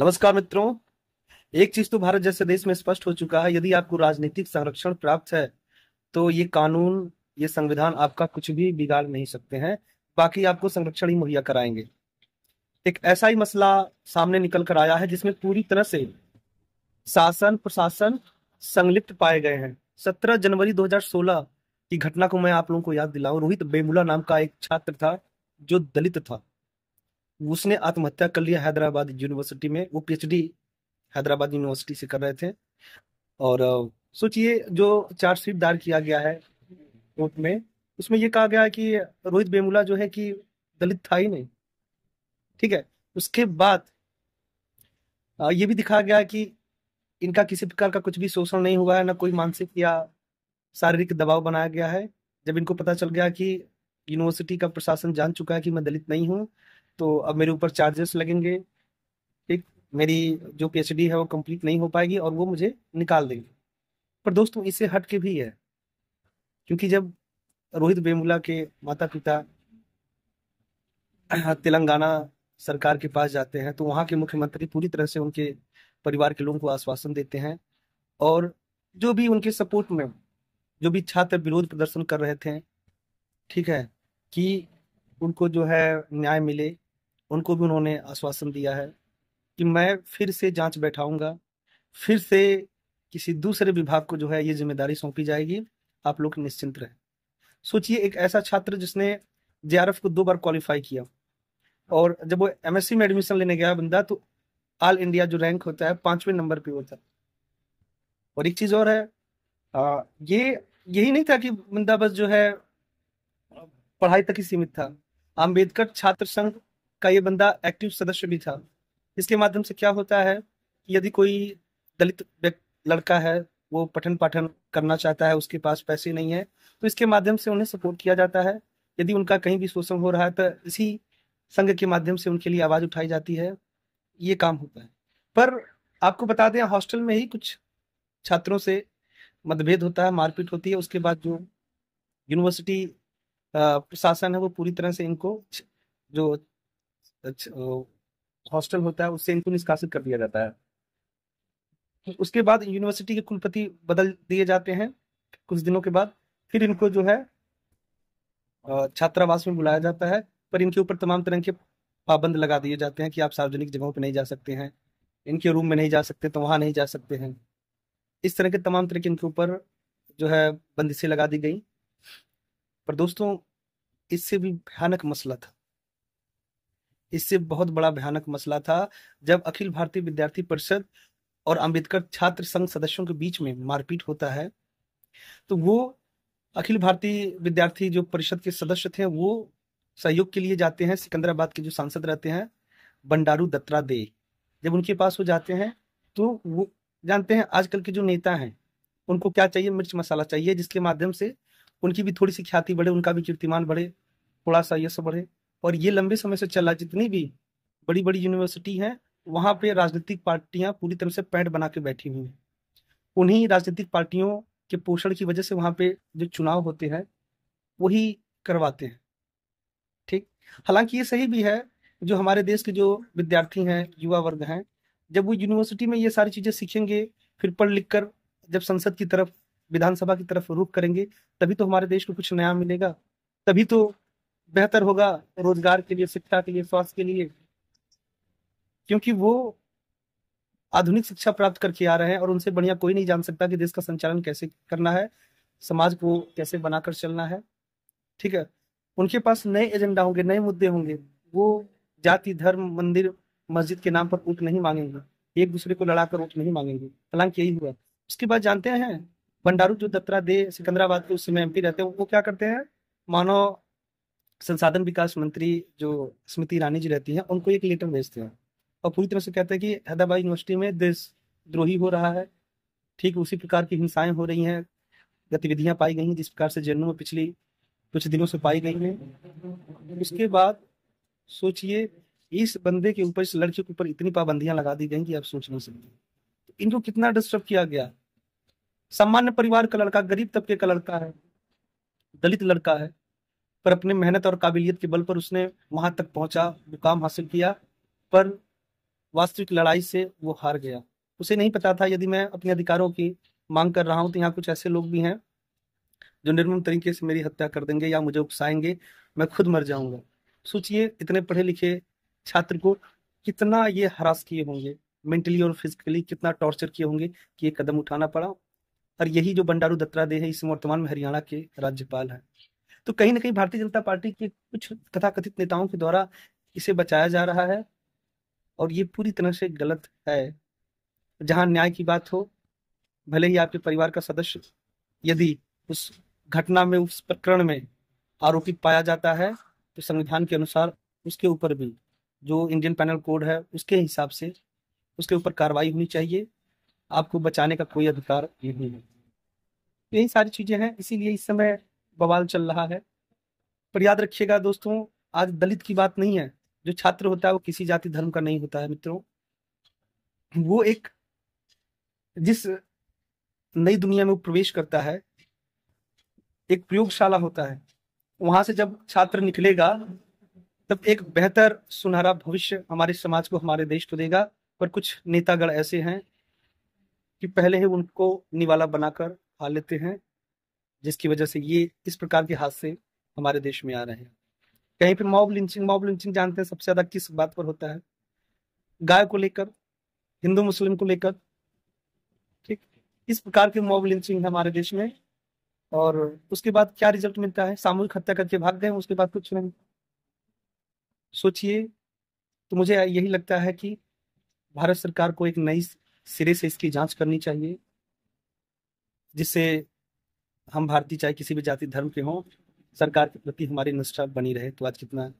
नमस्कार मित्रों एक चीज तो भारत जैसे देश में स्पष्ट हो चुका है यदि आपको राजनीतिक संरक्षण प्राप्त है तो ये कानून ये संविधान आपका कुछ भी बिगाड़ नहीं सकते हैं बाकी आपको संरक्षण ही मुहैया कराएंगे एक ऐसा ही मसला सामने निकल कर आया है जिसमें पूरी तरह से शासन प्रशासन संलिप्त पाए गए हैं 17 जनवरी 2016 की घटना को मैं आप लोगों को याद दिलाऊं रोहित बेमुला नाम का एक छात्र था जो दलित था उसने आत्महत्या कर लिया हैदराबाद यूनिवर्सिटी में वो पीएचडी हैदराबाद यूनिवर्सिटी से कर रहे थे और सोचिए जो चार्जशीट दायर किया गया है कोर्ट में उसमें ये कहा गया है कि रोहित बेमुला जो है कि दलित था ही नहीं ठीक है उसके बाद ये भी दिखाया गया कि इनका किसी प्रकार का कुछ भी शोषण नहीं हुआ है ना कोई मानसिक या शारीरिक दबाव बनाया गया है जब इनको पता चल गया कि यूनिवर्सिटी का प्रशासन जान चुका है कि मैं दलित नहीं हूँ तो अब मेरे ऊपर चार्जेस लगेंगे ठीक मेरी जो पीएचडी है वो कंप्लीट नहीं हो पाएगी और वो मुझे निकाल देंगे पर दोस्तों इससे हट के भी है क्योंकि जब रोहित बेमुला के माता पिता तेलंगाना सरकार के पास जाते हैं तो वहाँ के मुख्यमंत्री पूरी तरह से उनके परिवार के लोगों को आश्वासन देते हैं और जो भी उनके सपोर्ट में जो भी छात्र विरोध प्रदर्शन कर रहे थे ठीक है कि उनको जो है न्याय मिले उनको भी उन्होंने आश्वासन दिया है कि मैं फिर से जांच बैठाऊंगा फिर से किसी दूसरे विभाग को जो है ये जिम्मेदारी सौंपी जाएगी आप लोग निश्चिंत रहें सोचिए एक ऐसा छात्र जिसने जे को दो बार क्वालिफाई किया और जब वो एमएससी में एडमिशन लेने गया बंदा तो ऑल इंडिया जो रैंक होता है पांचवें नंबर पे होता है और एक चीज और है आ, ये यही नहीं था कि बंदा बस जो है पढ़ाई तक ही सीमित था अम्बेडकर छात्र संघ का ये बंदा एक्टिव सदस्य भी था इसके माध्यम से क्या होता है कि यदि कोई दलित लड़का है वो पठन पाठन करना चाहता है उसके पास पैसे नहीं है तो इसके माध्यम से उन्हें सपोर्ट किया जाता है यदि उनका कहीं भी शोषण हो रहा है तो इसी संघ के माध्यम से उनके लिए आवाज़ उठाई जाती है ये काम होता है पर आपको बता दें हॉस्टल में ही कुछ छात्रों से मतभेद होता है मारपीट होती है उसके बाद जो यूनिवर्सिटी प्रशासन है वो पूरी तरह से इनको जो अच्छा, हॉस्टल होता है उससे इनको निष्कासित कर दिया जाता है उसके बाद यूनिवर्सिटी के कुलपति बदल दिए जाते हैं कुछ दिनों के बाद फिर इनको जो है छात्रावास में बुलाया जाता है पर इनके ऊपर तमाम तरह के पाबंद लगा दिए जाते हैं कि आप सार्वजनिक जगहों पर नहीं जा सकते हैं इनके रूम में नहीं जा सकते तो वहाँ नहीं जा सकते हैं इस तरह के तमाम तरह के इनके ऊपर जो है बंदिशें लगा दी गई पर दोस्तों इससे भी भयानक मसला था इससे बहुत बड़ा भयानक मसला था जब अखिल भारतीय विद्यार्थी परिषद और अंबेडकर छात्र संघ सदस्यों के बीच में मारपीट होता है तो वो अखिल भारतीय विद्यार्थी जो परिषद के सदस्य थे वो सहयोग के लिए जाते हैं सिकंदराबाद के जो सांसद रहते हैं बंडारू दे जब उनके पास वो जाते हैं तो वो जानते हैं आजकल के जो नेता हैं उनको क्या चाहिए मिर्च मसाला चाहिए जिसके माध्यम से उनकी भी थोड़ी सी ख्याति बढ़े उनका भी कीर्तिमान बढ़े थोड़ा सा यश बढ़े और ये लंबे समय से चला जितनी भी बड़ी बड़ी यूनिवर्सिटी हैं वहाँ पे राजनीतिक पार्टियां पूरी तरह से पैंट बना के बैठी हुई हैं उन्हीं राजनीतिक पार्टियों के पोषण की वजह से वहाँ पे जो चुनाव होते हैं वही करवाते हैं ठीक हालांकि ये सही भी है जो हमारे देश के जो विद्यार्थी हैं युवा वर्ग हैं जब वो यूनिवर्सिटी में ये सारी चीज़ें सीखेंगे फिर पढ़ लिख कर जब संसद की तरफ विधानसभा की तरफ रुख करेंगे तभी तो हमारे देश को कुछ नया मिलेगा तभी तो बेहतर होगा रोजगार के लिए शिक्षा के लिए स्वास्थ्य के लिए क्योंकि वो आधुनिक शिक्षा प्राप्त करके आ रहे हैं और उनसे बढ़िया कोई नहीं जान सकता कि देश का संचालन कैसे करना है समाज को कैसे बनाकर चलना है ठीक है उनके पास नए एजेंडा होंगे नए मुद्दे होंगे वो जाति धर्म मंदिर मस्जिद के नाम पर ऊट नहीं मांगेंगे एक दूसरे को लड़ाकर ऊट नहीं मांगेंगे हालांकि यही हुआ उसके बाद जानते हैं बंडारू जो दत्तरा दे सिकंदराबाद के उस समय एमपी रहते हैं वो क्या करते हैं मानव संसाधन विकास मंत्री जो स्मृति ईरानी जी रहती हैं उनको एक लेटर भेजते हैं और पूरी तरह से कहते हैं कि हैदराबाद यूनिवर्सिटी में देश द्रोही हो रहा है ठीक उसी प्रकार की हिंसाएं हो रही हैं गतिविधियां पाई गई हैं जिस प्रकार से जेलों में पिछली कुछ दिनों से पाई गई हैं उसके बाद सोचिए इस बंदे के ऊपर इस लड़के के ऊपर इतनी पाबंदियां लगा दी गई कि आप सोच नहीं सकते तो इनको कितना डिस्टर्ब किया गया सामान्य परिवार का लड़का गरीब तबके का लड़का है दलित लड़का है पर अपनी मेहनत और काबिलियत के बल पर उसने वहां तक पहुंचा मुकाम हासिल किया पर वास्तविक लड़ाई से वो हार गया उसे नहीं पता था यदि मैं अपने अधिकारों की मांग कर रहा हूँ तो यहाँ कुछ ऐसे लोग भी हैं जो निर्मम तरीके से मेरी हत्या कर देंगे या मुझे उकसाएंगे मैं खुद मर जाऊंगा सोचिए इतने पढ़े लिखे छात्र को कितना ये हरास किए होंगे मेंटली और फिजिकली कितना टॉर्चर किए होंगे कि ये कदम उठाना पड़ा और यही जो बंडारू दत्तात्रेय है इस वर्तमान में हरियाणा के राज्यपाल हैं तो कहीं ना कहीं भारतीय जनता पार्टी के कुछ तथाकथित नेताओं के द्वारा इसे बचाया जा रहा है और ये पूरी तरह से गलत है जहां न्याय की बात हो भले ही आपके परिवार का सदस्य यदि उस घटना में उस प्रकरण में आरोपित पाया जाता है तो संविधान के अनुसार उसके ऊपर भी जो इंडियन पैनल कोड है उसके हिसाब से उसके ऊपर कार्रवाई होनी चाहिए आपको बचाने का कोई अधिकार नहीं है यही सारी चीजें हैं इसीलिए इस समय बवाल चल रहा है पर याद रखिएगा दोस्तों आज दलित की बात नहीं है जो छात्र होता है वो किसी जाति धर्म का नहीं होता है मित्रों वो एक जिस नई दुनिया में प्रवेश करता है एक प्रयोगशाला होता है वहां से जब छात्र निकलेगा तब एक बेहतर सुनहरा भविष्य हमारे समाज को हमारे देश को देगा पर कुछ नेतागण ऐसे हैं कि पहले ही उनको निवाला बनाकर खा लेते हैं जिसकी वजह से ये इस प्रकार के हादसे हमारे देश में आ रहे हैं कहीं पर मॉब लिंचिंग मॉब लिंचिंग जानते हैं सबसे ज्यादा किस बात पर होता है गाय को लेकर हिंदू मुस्लिम को लेकर ठीक इस प्रकार की मॉब लिंचिंग हमारे देश में और उसके बाद क्या रिजल्ट मिलता है सामूहिक हत्या करके भाग गए उसके बाद कुछ नहीं सोचिए तो मुझे यही लगता है कि भारत सरकार को एक नई सिरे से इसकी जांच करनी चाहिए जिससे हम भारतीय चाहे किसी भी जाति धर्म के हों सरकार के प्रति हमारी निष्ठा बनी रहे तो आज कितना